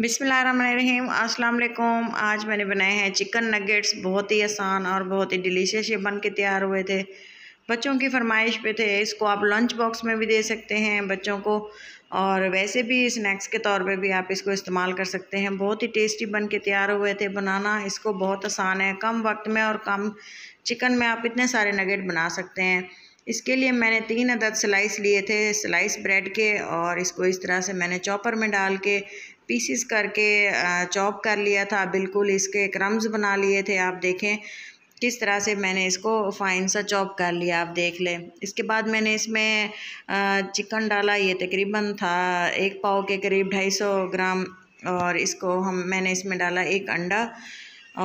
बिसमीम अस्सलाम आज मैंने बनाए हैं चिकन नगेट्स बहुत ही आसान और बहुत ही डिलीशियस ये बन के तैयार हुए थे बच्चों की फरमाइश पे थे इसको आप लंच बॉक्स में भी दे सकते हैं बच्चों को और वैसे भी स्नैक्स के तौर पे भी आप इसको इस्तेमाल कर सकते हैं बहुत ही टेस्टी बन के तैयार हुए थे बनाना इसको बहुत आसान है कम वक्त में और कम चिकन में आप इतने सारे नगेट बना सकते हैं इसके लिए मैंने तीन अदद स्लाइस लिए थे स्लाइस ब्रेड के और इसको इस तरह से मैंने चॉपर में डाल के पीसीस करके चॉप कर लिया था बिल्कुल इसके क्रम्स बना लिए थे आप देखें किस तरह से मैंने इसको फाइन सा चॉप कर लिया आप देख लें इसके बाद मैंने इसमें चिकन डाला ये तकरीबन था एक पाव के करीब ढाई सौ ग्राम और इसको हम मैंने इसमें डाला एक अंडा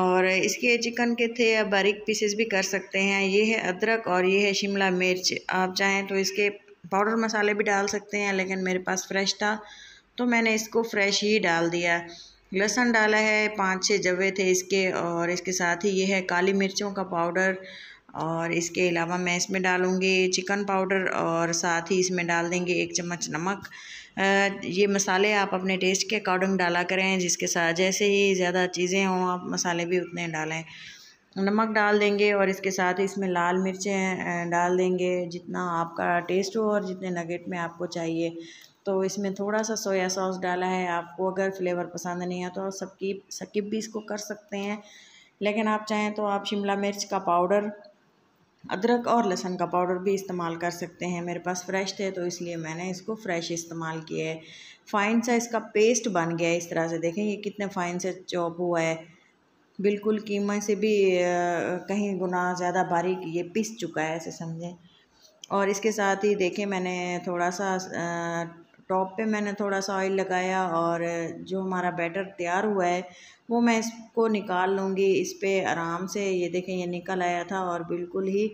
और इसके चिकन के थे बारीक पीसेस भी कर सकते हैं ये है अदरक और ये है शिमला मिर्च आप चाहें तो इसके पाउडर मसाले भी डाल सकते हैं लेकिन मेरे पास फ्रेश था तो मैंने इसको फ्रेश ही डाल दिया लहसुन डाला है पाँच छः जवे थे इसके और इसके साथ ही ये है काली मिर्चों का पाउडर और इसके अलावा मैं इसमें डालूँगी चिकन पाउडर और साथ ही इसमें डाल देंगे एक चम्मच नमक ये मसाले आप अपने टेस्ट के अकॉर्डिंग डाला करें जिसके साथ जैसे ही ज़्यादा चीज़ें हों आप मसाले भी उतने डालें नमक डाल देंगे और इसके साथ ही इसमें लाल मिर्चें डाल देंगे जितना आपका टेस्ट हो और जितने नगेट में आपको चाहिए तो इसमें थोड़ा सा सोया सॉस डाला है आपको अगर फ्लेवर पसंद नहीं है तो आप सबकी सकिब भी इसको कर सकते हैं लेकिन आप चाहें तो आप शिमला मिर्च का पाउडर अदरक और लहसन का पाउडर भी इस्तेमाल कर सकते हैं मेरे पास फ्रेश थे तो इसलिए मैंने इसको फ्रेश इस्तेमाल किया है फ़ाइन सा इसका पेस्ट बन गया है इस तरह से देखें ये कितने फ़ाइन से चॉप हुआ है बिल्कुल कीमत से भी कहीं गुना ज़्यादा बारीक ये पिस चुका है ऐसे समझें और इसके साथ ही देखें मैंने थोड़ा सा टॉप पे मैंने थोड़ा सा ऑयल लगाया और जो हमारा बैटर तैयार हुआ है वो मैं इसको निकाल लूँगी इस पर आराम से ये देखें ये निकल आया था और बिल्कुल ही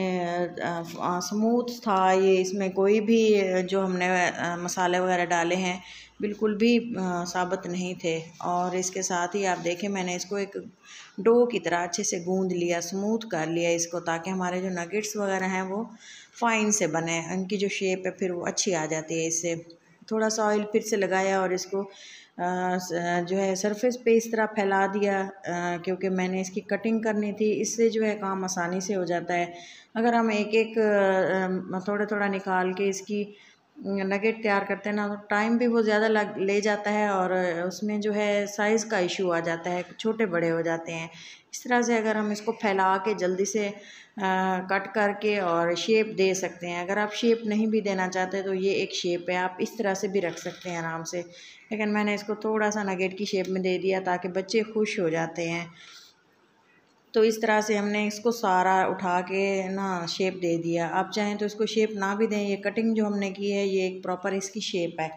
स्मूथ था ये इसमें कोई भी जो हमने मसाले वगैरह डाले हैं बिल्कुल भी साबित नहीं थे और इसके साथ ही आप देखें मैंने इसको एक डो की तरह अच्छे से गूंद लिया स्मूथ कर लिया इसको ताकि हमारे जो नगेट्स वगैरह हैं वो फ़ाइन से बने उनकी जो शेप है फिर वो अच्छी आ जाती है इससे थोड़ा सा ऑयल फिर से लगाया और इसको जो है सरफेस पे इस तरह फैला दिया क्योंकि मैंने इसकी कटिंग करनी थी इससे जो है काम आसानी से हो जाता है अगर हम एक एक थोड़ा थोड़ा निकाल के इसकी नगेट तैयार करते हैं ना तो टाइम भी वो ज़्यादा लग ले जाता है और उसमें जो है साइज़ का इशू आ जाता है छोटे बड़े हो जाते हैं इस तरह से अगर हम इसको फैला के जल्दी से आ, कट करके और शेप दे सकते हैं अगर आप शेप नहीं भी देना चाहते तो ये एक शेप है आप इस तरह से भी रख सकते हैं आराम से लेकिन मैंने इसको थोड़ा सा नगेट की शेप में दे दिया ताकि बच्चे खुश हो जाते हैं तो इस तरह से हमने इसको सारा उठा के ना शेप दे दिया आप चाहें तो इसको शेप ना भी दें ये कटिंग जो हमने की है ये एक प्रॉपर इसकी शेप है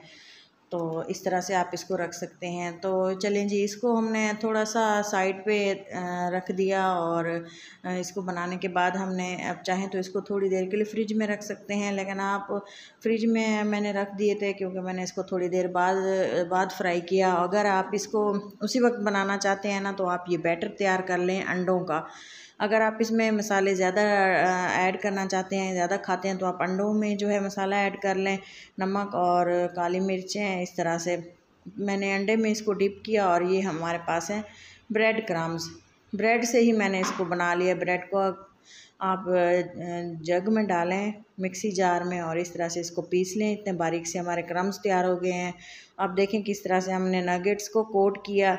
तो इस तरह से आप इसको रख सकते हैं तो चलें जी इसको हमने थोड़ा सा साइड पे रख दिया और इसको बनाने के बाद हमने अब चाहें तो इसको थोड़ी देर के लिए फ्रिज में रख सकते हैं लेकिन आप फ्रिज में मैंने रख दिए थे क्योंकि मैंने इसको थोड़ी देर बाद बाद फ्राई किया अगर आप इसको उसी वक्त बनाना चाहते हैं ना तो आप ये बैटर तैयार कर लें अंडों का अगर आप इसमें मसाले ज़्यादा ऐड करना चाहते हैं ज़्यादा खाते हैं तो आप अंडों में जो है मसाला ऐड कर लें नमक और काली मिर्चें इस तरह से मैंने अंडे में इसको डिप किया और ये हमारे पास है ब्रेड क्रम्स ब्रेड से ही मैंने इसको बना लिया ब्रेड को आप जग में डालें मिक्सी जार में और इस तरह से इसको पीस लें इतने बारीक से हमारे क्रम्स तैयार हो गए हैं आप देखें किस तरह से हमने नगेट्स को कोट किया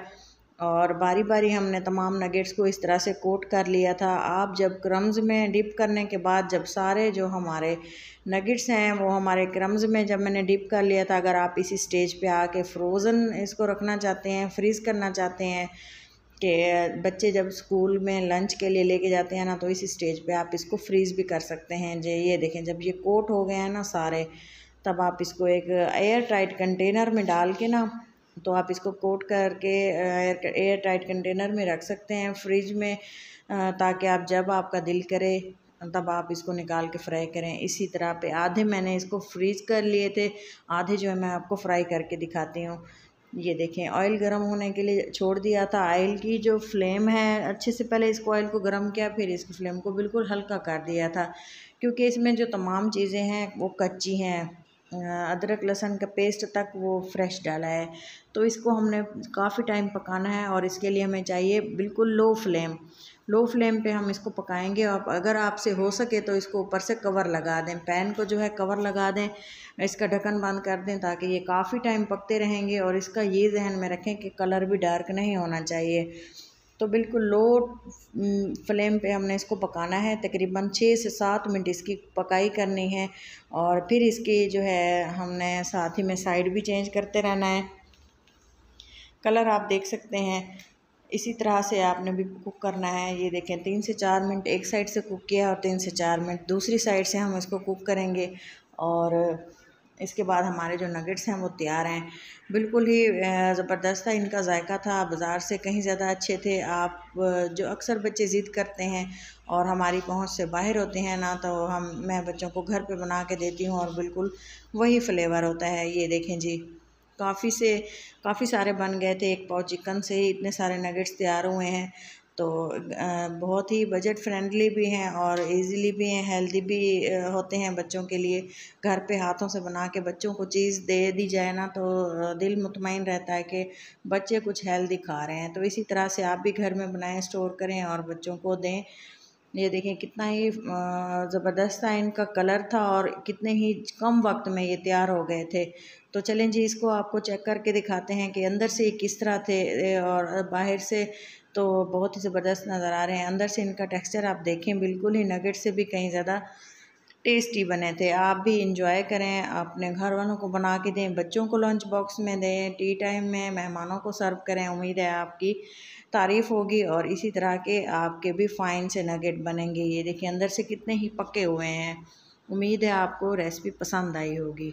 और बारी बारी हमने तमाम नगेट्स को इस तरह से कोट कर लिया था आप जब क्रम्स में डिप करने के बाद जब सारे जो हमारे नगेट्स हैं वो हमारे क्रम्स में जब मैंने डिप कर लिया था अगर आप इसी स्टेज पे आके फ्रोज़न इसको रखना चाहते हैं फ्रीज़ करना चाहते हैं कि बच्चे जब स्कूल में लंच के लिए लेके जाते हैं ना तो इसी स्टेज पर आप इसको फ्रीज़ भी कर सकते हैं जे ये देखें जब ये कोट हो गए हैं ना सारे तब आप इसको एक एयर टाइट कंटेनर में डाल के ना तो आप इसको कोट करके एयर एयर टाइट कंटेनर में रख सकते हैं फ्रिज में ताकि आप जब आपका दिल करे तब आप इसको निकाल के फ्राई करें इसी तरह पे आधे मैंने इसको फ्रीज कर लिए थे आधे जो है मैं आपको फ्राई करके दिखाती हूँ ये देखें ऑयल गर्म होने के लिए छोड़ दिया था ऑयल की जो फ्लेम है अच्छे से पहले इसको ऑयल को गर्म किया फिर इस फ्लेम को बिल्कुल हल्का कर दिया था क्योंकि इसमें जो तमाम चीज़ें हैं वो कच्ची हैं अदरक लहसन का पेस्ट तक वो फ्रेश डाला है तो इसको हमने काफ़ी टाइम पकाना है और इसके लिए हमें चाहिए बिल्कुल लो फ्लेम लो फ्लेम पे हम इसको पकाएंगे और अगर आपसे हो सके तो इसको ऊपर से कवर लगा दें पैन को जो है कवर लगा दें इसका ढक्कन बंद कर दें ताकि ये काफ़ी टाइम पकते रहेंगे और इसका ये जहन में रखें कि कलर भी डार्क नहीं होना चाहिए तो बिल्कुल लो फ्लेम पे हमने इसको पकाना है तकरीबन छः से सात मिनट इसकी पकाई करनी है और फिर इसके जो है हमने साथ ही में साइड भी चेंज करते रहना है कलर आप देख सकते हैं इसी तरह से आपने भी कुक करना है ये देखें तीन से चार मिनट एक साइड से कुक किया और तीन से चार मिनट दूसरी साइड से हम इसको कुक करेंगे और इसके बाद हमारे जो नगेट्स हैं वो तैयार हैं बिल्कुल ही ज़बरदस्त था इनका जायका था बाज़ार से कहीं ज़्यादा अच्छे थे आप जो अक्सर बच्चे ज़िद करते हैं और हमारी पहुंच से बाहर होते हैं ना तो हम मैं बच्चों को घर पे बना के देती हूँ और बिल्कुल वही फ्लेवर होता है ये देखें जी काफ़ी से काफ़ी सारे बन गए थे एक पाव चिकन से ही इतने सारे नगेट्स तैयार हुए हैं तो बहुत ही बजट फ्रेंडली भी हैं और इजीली भी हैं हेल्दी भी होते हैं बच्चों के लिए घर पे हाथों से बना के बच्चों को चीज़ दे दी जाए ना तो दिल मुतमिन रहता है कि बच्चे कुछ हेल्दी खा रहे हैं तो इसी तरह से आप भी घर में बनाएं स्टोर करें और बच्चों को दें ये देखें कितना ही ज़बरदस्त था इनका कलर था और कितने ही कम वक्त में ये तैयार हो गए थे तो चलें जी इसको आपको चेक करके दिखाते हैं कि अंदर से ये किस तरह थे और बाहर से तो बहुत ही ज़बरदस्त नज़र आ रहे हैं अंदर से इनका टेक्सचर आप देखें बिल्कुल ही नगेट से भी कहीं ज़्यादा टेस्टी बने थे आप भी इंजॉय करें अपने घर वालों को बना के दें बच्चों को लंच बॉक्स में दें टी टाइम में मेहमानों को सर्व करें उम्मीद है आपकी तारीफ़ होगी और इसी तरह के आपके भी फ़ाइन से नगेट बनेंगे ये देखिए अंदर से कितने ही पके हुए हैं उम्मीद है आपको रेसिपी पसंद आई होगी